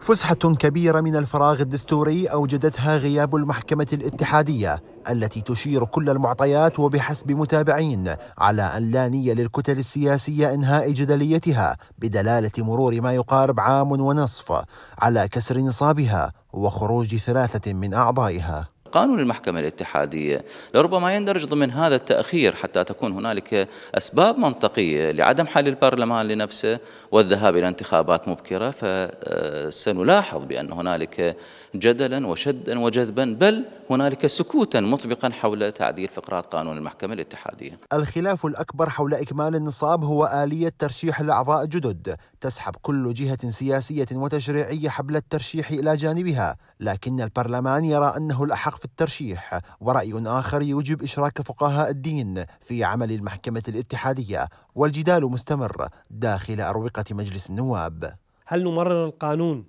فسحة كبيرة من الفراغ الدستوري أوجدتها غياب المحكمة الاتحادية التي تشير كل المعطيات وبحسب متابعين على أن لا نية للكتل السياسية إنهاء جدليتها بدلالة مرور ما يقارب عام ونصف على كسر نصابها وخروج ثلاثة من أعضائها قانون المحكمة الاتحادية لربما يندرج ضمن هذا التأخير حتى تكون هنالك أسباب منطقية لعدم حل البرلمان لنفسه والذهاب إلى انتخابات مبكرة فسنلاحظ آه، بأن هنالك جدلا وشدا وجذبا بل هنالك سكوتا مطبقا حول تعديل فقرات قانون المحكمة الاتحادية الخلاف الأكبر حول إكمال النصاب هو آلية ترشيح الأعضاء الجدد تسحب كل جهة سياسية وتشريعية حبل الترشيح إلى جانبها لكن البرلمان يرى أنه الأحق في الترشيح ورأي آخر يوجب إشراك فقهاء الدين في عمل المحكمة الاتحادية والجدال مستمر داخل أروقة مجلس النواب هل نمرر القانون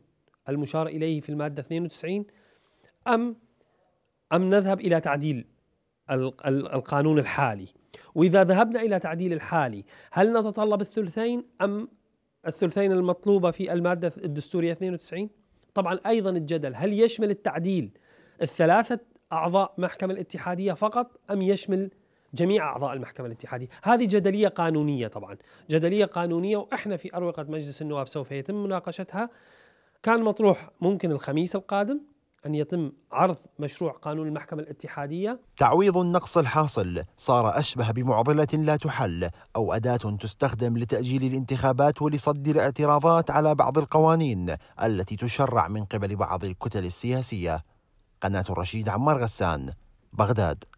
المشار إليه في المادة 92 أم أم نذهب إلى تعديل القانون الحالي وإذا ذهبنا إلى تعديل الحالي هل نتطلب الثلثين أم الثلثين المطلوبة في المادة الدستورية 92 طبعا أيضا الجدل هل يشمل التعديل الثلاثة أعضاء محكمة الاتحادية فقط أم يشمل جميع أعضاء المحكمة الاتحادية هذه جدلية قانونية طبعا جدلية قانونية وإحنا في أروقة مجلس النواب سوف يتم مناقشتها كان مطروح ممكن الخميس القادم أن يتم عرض مشروع قانون المحكمة الاتحادية تعويض النقص الحاصل صار أشبه بمعضلة لا تحل أو أداة تستخدم لتأجيل الانتخابات ولصد الاعتراضات على بعض القوانين التي تشرع من قبل بعض الكتل السياسية قناة الرشيد عمار غسان بغداد